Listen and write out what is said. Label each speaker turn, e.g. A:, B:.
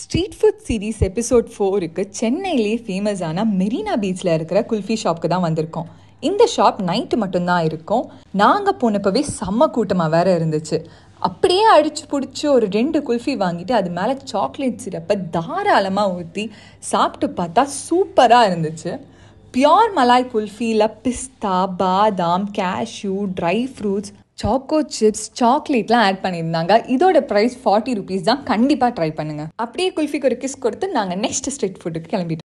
A: street food series episode ஃபோருக்கு சென்னையிலே ஃபேமஸான மெரினா பீச்சில் இருக்கிற குல்ஃபி ஷாப்க்கு தான் வந்திருக்கோம் இந்த ஷாப் நைட்டு மட்டும்தான் இருக்கும் நாங்கள் போனப்பவே செம்ம கூட்டமாக வேற இருந்துச்சு அப்படியே அடித்து பிடிச்சி ஒரு ரெண்டு குல்ஃபி வாங்கிட்டு அது மேலே சாக்லேட் சிரப்பை தாராளமாக ஊற்றி சாப்பிட்டு பார்த்தா சூப்பராக இருந்துச்சு பியோர் மலாய் குல்ஃபியில் பிஸ்தா பாதாம் cashew dry fruits choco chips சாக்லேட்லாம் ஆட் பண்ணியிருந்தாங்க இதோட ப்ரைஸ் ஃபார்ட்டி ருபீஸ் தான் கண்டிப்பாக ட்ரை பண்ணுங்கள் அப்படியே குல்ஃபிக்கு ஒரு கிஸ் கொடுத்து நாங்கள் நெக்ஸ்ட் ஸ்ட்ரீட் ஃபுட்டுக்கு கிளம்பிட்டோம்